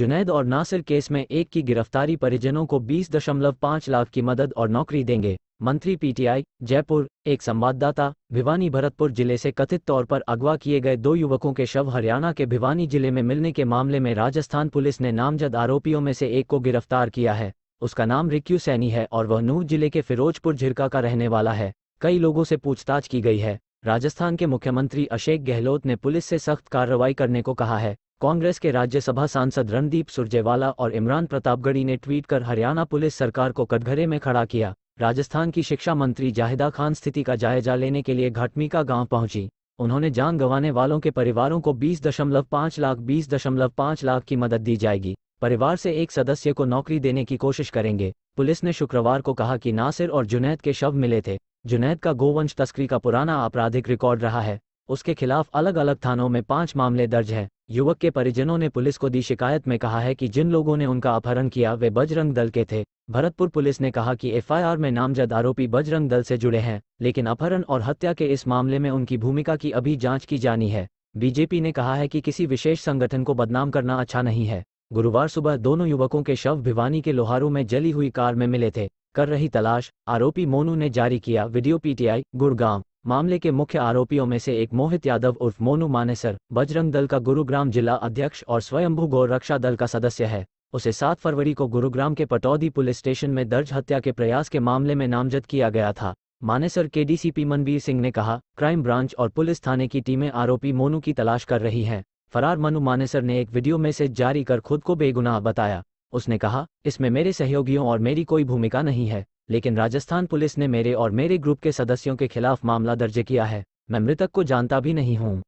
जुनैद और नासिर केस में एक की गिरफ्तारी परिजनों को 20.5 लाख की मदद और नौकरी देंगे मंत्री पीटीआई जयपुर एक संवाददाता भिवानी भरतपुर जिले से कथित तौर पर अगवा किए गए दो युवकों के शव हरियाणा के भिवानी जिले में मिलने के मामले में राजस्थान पुलिस ने नामजद आरोपियों में से एक को गिरफ्तार किया है उसका नाम रिक्यू सैनी है और वह नूह जिले के फिरोजपुर झिरका का रहने वाला है कई लोगों से पूछताछ की गई है राजस्थान के मुख्यमंत्री अशोक गहलोत ने पुलिस से सख्त कार्रवाई करने को कहा है कांग्रेस के राज्यसभा सांसद रणदीप सुरजेवाला और इमरान प्रतापगढ़ी ने ट्वीट कर हरियाणा पुलिस सरकार को कटघरे में खड़ा किया राजस्थान की शिक्षा मंत्री जाहिदा खान स्थिति का जायजा लेने के लिए घाटमिका गांव पहुंची उन्होंने जान गंवाने वालों के परिवारों को 20.5 लाख 20.5 लाख की मदद दी जाएगी परिवार से एक सदस्य को नौकरी देने की कोशिश करेंगे पुलिस ने शुक्रवार को कहा कि नासिर और जुनैद के शव मिले थे जुनैद का गोवंश तस्करी का पुराना आपराधिक रिकॉर्ड रहा है उसके खिलाफ अलग अलग थानों में पांच मामले दर्ज हैं युवक के परिजनों ने पुलिस को दी शिकायत में कहा है कि जिन लोगों ने उनका अपहरण किया वे बजरंग दल के थे भरतपुर पुलिस ने कहा कि एफआईआर में नामजद आरोपी बजरंग दल से जुड़े हैं लेकिन अपहरण और हत्या के इस मामले में उनकी भूमिका की अभी जांच की जानी है बीजेपी ने कहा है कि किसी विशेष संगठन को बदनाम करना अच्छा नहीं है गुरुवार सुबह दोनों युवकों के शव भिवानी के लोहारों में जली हुई कार में मिले थे कर रही तलाश आरोपी मोनू ने जारी किया वीडियो पीटीआई गुड़गांव मामले के मुख्य आरोपियों में से एक मोहित यादव उर्फ मोनू मानेसर बजरंग दल का गुरुग्राम जिला अध्यक्ष और स्वयंभू गौर रक्षा दल का सदस्य है उसे 7 फरवरी को गुरुग्राम के पटौदी पुलिस स्टेशन में दर्ज हत्या के प्रयास के मामले में नामजद किया गया था मानेसर के डीसीपी मनवीर सिंह ने कहा क्राइम ब्रांच और पुलिस थाने की टीमें आरोपी मोनू की तलाश कर रही हैं फरार मनु मानेसर ने एक वीडियो मैसेज जारी कर खुद को बेगुनाह बताया उसने कहा इसमें मेरे सहयोगियों और मेरी कोई भूमिका नहीं है लेकिन राजस्थान पुलिस ने मेरे और मेरे ग्रुप के सदस्यों के खिलाफ मामला दर्ज किया है मैं मृतक को जानता भी नहीं हूँ